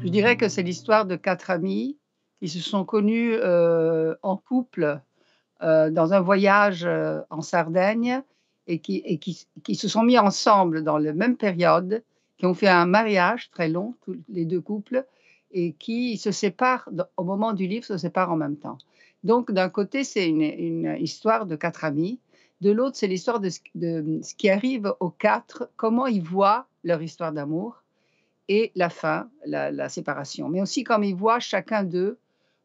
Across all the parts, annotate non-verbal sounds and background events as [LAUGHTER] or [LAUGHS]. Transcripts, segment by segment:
Je dirais que c'est l'histoire de quatre amis qui se sont connus euh, en couple euh, dans un voyage euh, en Sardaigne et, qui, se sont mis ensemble dans la même période, qui ont fait un mariage très long, tous les deux couples, et qui se séparent, au moment du livre, se séparent en même temps. Donc d'un côté, c'est une histoire de quatre amis de l'autre, c'est l'histoire de, ce qui arrive aux quatre, comment ils voient leur histoire d'amour et la fin, la, séparation. Mais aussi comme ils voient chacun d'eux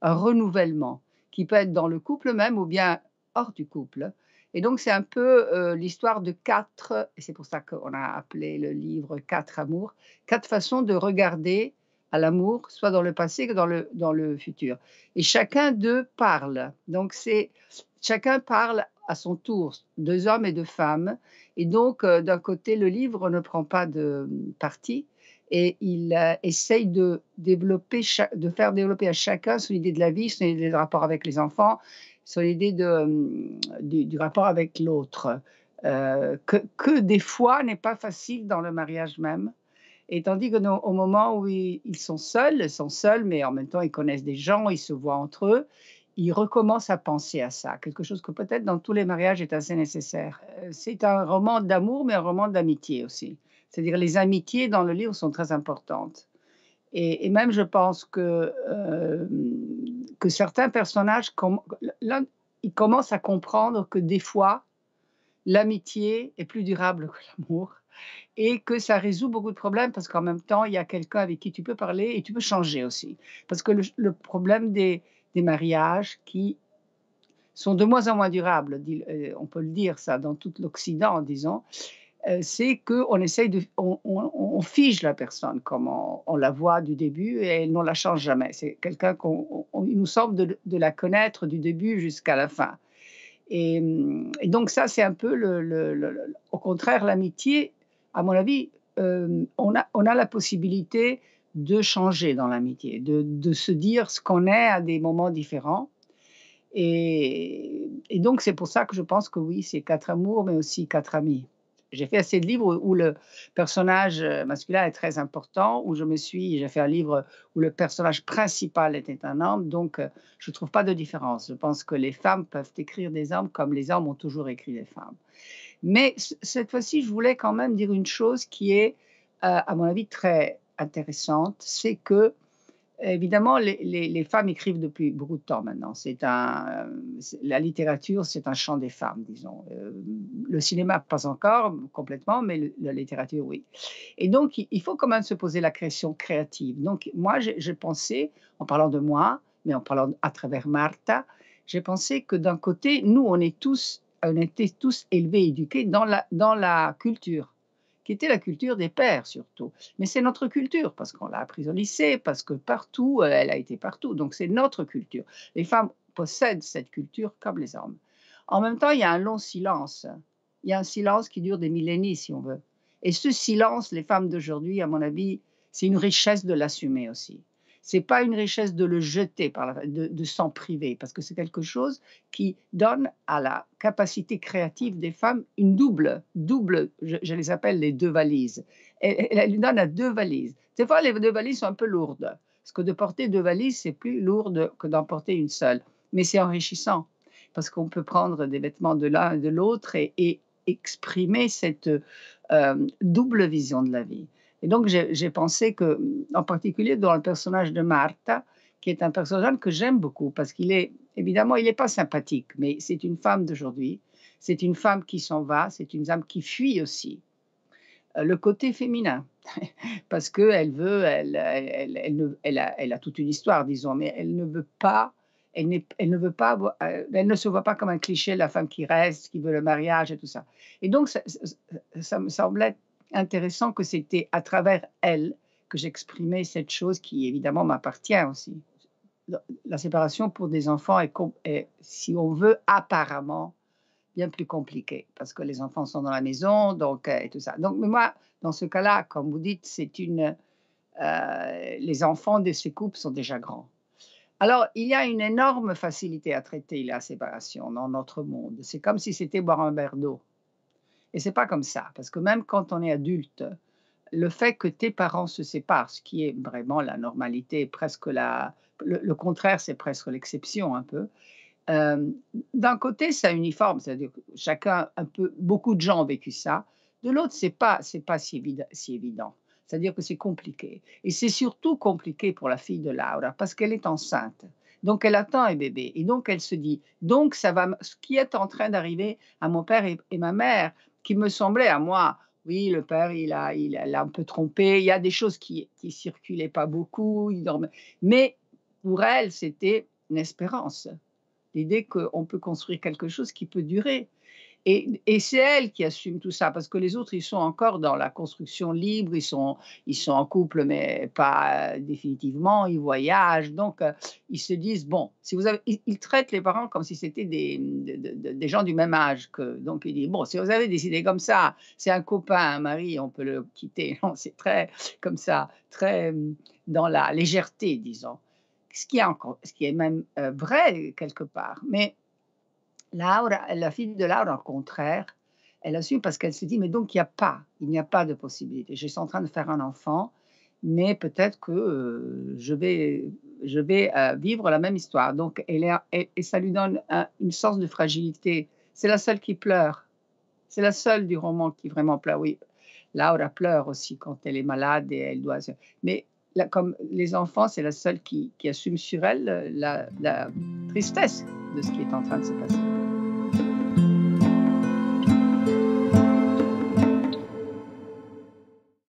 un renouvellement qui peut être dans le couple même ou bien hors du couple. Et donc, c'est un peu euh, l'histoire de quatre, et c'est pour ça qu'on a appelé le livre Quatre amours, quatre façons de regarder à l'amour, soit dans le passé que dans le, dans le futur. Et chacun d'eux parle. Donc, c'est chacun parle à son tour deux hommes et deux femmes. Et donc, euh, d'un côté, le livre ne prend pas de parti et il euh, essaye de, développer de faire développer à chacun son idée de la vie, son idée de rapport avec les enfants, son idée de, euh, du, rapport avec l'autre, que, des fois n'est pas facile dans le mariage même. Et tandis que au moment où ils, ils sont seuls, ils sont seuls, mais en même temps ils connaissent des gens, ils se voient entre eux, il recommence à penser à ça, quelque chose que peut-être dans tous les mariages est assez nécessaire. Euh, c'est un roman d'amour, mais un roman d'amitié aussi. C'est-à-dire les amitiés dans le livre sont très importantes. Et, même je pense que, euh, que certains personnages, comme ils commencent à comprendre que des fois, l'amitié est plus durable que l'amour et que ça résout beaucoup de problèmes parce qu'en même temps, il y a quelqu'un avec qui tu peux parler et tu peux changer aussi. Parce que le problème des, des mariages qui sont de moins en moins durables, euh, on peut le dire ça dans tout l'Occident, disons, euh, c'est qu'on essaye de, on, fige la personne comme on, la voit du début et on ne la change jamais. C'est quelqu'un qu'on, il nous semble de, la connaître du début jusqu'à la fin. Et, donc ça, c'est un peu le, au contraire l'amitié. À mon avis, euh, on, a, on a la possibilité de changer dans l'amitié, de, se dire ce qu'on est à des moments différents. Et, donc, c'est pour ça que je pense que oui, c'est quatre amours, mais aussi quatre amis. J'ai fait assez de livres où le personnage masculin est très important, où je me suis, j'ai fait un livre où le personnage principal était un homme, donc je ne trouve pas de différence. Je pense que les femmes peuvent écrire des hommes comme les hommes ont toujours écrit les femmes. Mais cette fois-ci, je voulais quand même dire une chose qui est, euh, à mon avis, très intéressante, c'est que Évidemment, les, femmes écrivent depuis beaucoup de temps maintenant. C'est un, la littérature, c'est un champ des femmes, disons. Euh, le cinéma, pas encore complètement, mais la littérature, oui. Et donc, il faut quand même se poser la question créative. Donc, moi, j'ai pensé, en parlant de moi, mais en parlant à travers Martha, j'ai pensé que d'un côté, nous, on est tous, on était tous élevés, éduqués dans la, dans la culture qui était la culture des pères surtout. Mais c'est notre culture, parce qu'on l'a apprise au lycée, parce que partout, euh, elle a été partout. Donc c'est notre culture. Les femmes possèdent cette culture comme les hommes. En même temps, il y a un long silence. Il y a un silence qui dure des millénies, si on veut. Et ce silence, les femmes d'aujourd'hui, à mon avis, c'est une richesse de l'assumer aussi. C'est pas une richesse de le jeter, de, s'en priver, parce que c'est quelque chose qui donne à la capacité créative des femmes une double, double, je, les appelle les deux valises. elle lui donne à deux valises. Des fois, les deux valises sont un peu lourdes, parce que de porter deux valises, c'est plus lourd que d'en porter une seule. Mais c'est enrichissant, parce qu'on peut prendre des vêtements de l'un et de l'autre et, exprimer cette euh, double vision de la vie. Et donc, j'ai pensé que, en particulier dans le personnage de Martha, qui est un personnage que j'aime beaucoup parce qu'il est, évidemment, il n'est pas sympathique, mais c'est une femme d'aujourd'hui. C'est une femme qui s'en va, c'est une femme qui fuit aussi euh, le côté féminin, [LAUGHS] parce qu'elle veut, elle, elle, elle, elle, a, elle, a, toute une histoire, disons, mais elle ne veut pas, elle, ne veut pas, euh, elle ne se voit pas comme un cliché, la femme qui reste, qui veut le mariage et tout ça. Et donc, ça, ça me semblait intéressant que c'était à travers elle que j'exprimais cette chose qui évidemment m'appartient aussi. La, séparation pour des enfants est, si on veut, apparemment bien plus compliquée parce que les enfants sont dans la maison, donc euh, et tout ça. Donc, mais moi, dans ce cas-là, comme vous dites, c'est une euh, les enfants de ces couples sont déjà grands. Alors, il y a une énorme facilité à traiter la séparation dans notre monde. C'est comme si c'était boire un verre d'eau. Et c'est pas comme ça, parce que même quand on est adulte, le fait que tes parents se séparent, ce qui est vraiment la normalité, presque la, le, contraire, c'est presque l'exception un peu. Euh, d'un côté, c'est uniforme, c'est-à-dire que chacun, un peu, beaucoup de gens ont vécu ça. De l'autre, c'est pas, c'est pas si, évident. C'est-à-dire que c'est compliqué. Et c'est surtout compliqué pour la fille de Laura parce qu'elle est enceinte. Donc elle attend un bébé. Et donc elle se dit, donc ça va, ce qui est en train d'arriver à mon père et, ma mère, qui me semblait à moi, oui, le père, il a, il a un peu trompé, il y a des choses qui qui circulaient pas beaucoup, il dormait. mais pour elle, c'était une espérance, l'idée qu'on peut construire quelque chose qui peut durer. Et, c'est elle qui assume tout ça, parce que les autres, ils sont encore dans la construction libre, ils sont, ils sont en couple, mais pas euh, définitivement, ils voyagent. Donc, euh, ils se disent, bon, si vous avez, ils, traitent les parents comme si c'était des, des gens du même âge. Que, donc, ils disent, bon, si vous avez décidé comme ça, c'est un copain, un mari, on peut le quitter. [LAUGHS] Non, c'est très comme ça, très euh, dans la légèreté, disons ce qui est, encore, ce qui est même vrai quelque part. Mais Laura, la fille de Laura, au contraire, elle assume parce qu'elle se dit, mais donc il n'y a pas, il n'y a pas de possibilité. Je suis en train de faire un enfant, mais peut-être que euh, je vais, je vais euh, vivre la même histoire. Donc, elle et, ça lui donne une sorte de fragilité. C'est la seule qui pleure. C'est la seule du roman qui vraiment pleure. Oui, Laura pleure aussi quand elle est malade et elle doit. Mais comme les enfants, c'est la seule qui, assume sur elle la tristesse de ce qui est en train de se passer.